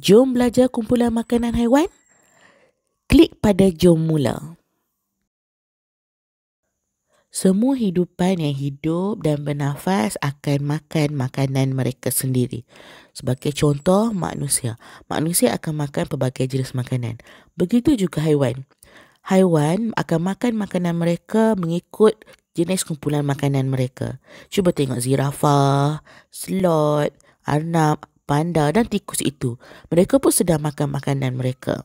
Jom belajar kumpulan makanan haiwan? Klik pada Jom Mula. Semua hidupan yang hidup dan bernafas akan makan makanan mereka sendiri. Sebagai contoh, manusia. Manusia akan makan pelbagai jenis makanan. Begitu juga haiwan. Haiwan akan makan makanan mereka mengikut jenis kumpulan makanan mereka. Cuba tengok zirafah, slot, arnab panda dan tikus itu. Mereka pun sedang makan makanan mereka.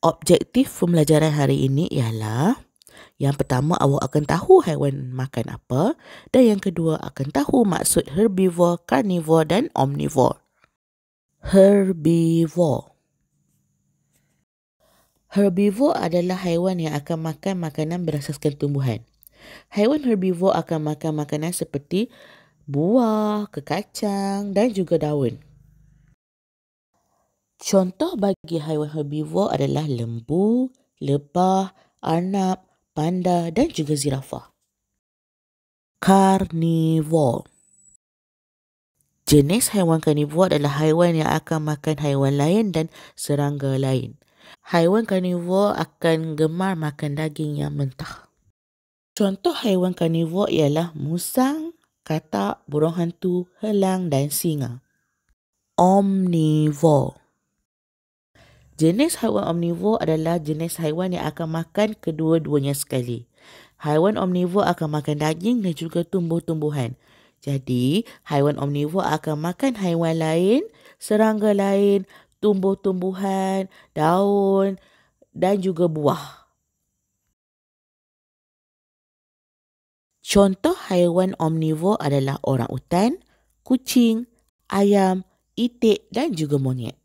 Objektif pembelajaran hari ini ialah yang pertama awak akan tahu haiwan makan apa dan yang kedua akan tahu maksud herbivore, carnivore dan omnivore. Herbivore Herbivore adalah haiwan yang akan makan makanan berasaskan tumbuhan. Haiwan herbivore akan makan makanan seperti buah, kekacang dan juga daun. Contoh bagi haiwan herbivor adalah lembu, lebah, arnab, panda dan juga zirafa. Karnivor Jenis haiwan karnivor adalah haiwan yang akan makan haiwan lain dan serangga lain. Haiwan karnivor akan gemar makan daging yang mentah. Contoh haiwan karnivor ialah musang, katak, burung hantu, helang dan singa. Omnivore Jenis haiwan omnivore adalah jenis haiwan yang akan makan kedua-duanya sekali. Haiwan omnivore akan makan daging dan juga tumbuh-tumbuhan. Jadi, haiwan omnivore akan makan haiwan lain, serangga lain, tumbuh-tumbuhan, daun dan juga buah. Contoh haiwan omnivor adalah orang utan, kucing, ayam, itik dan juga monyet.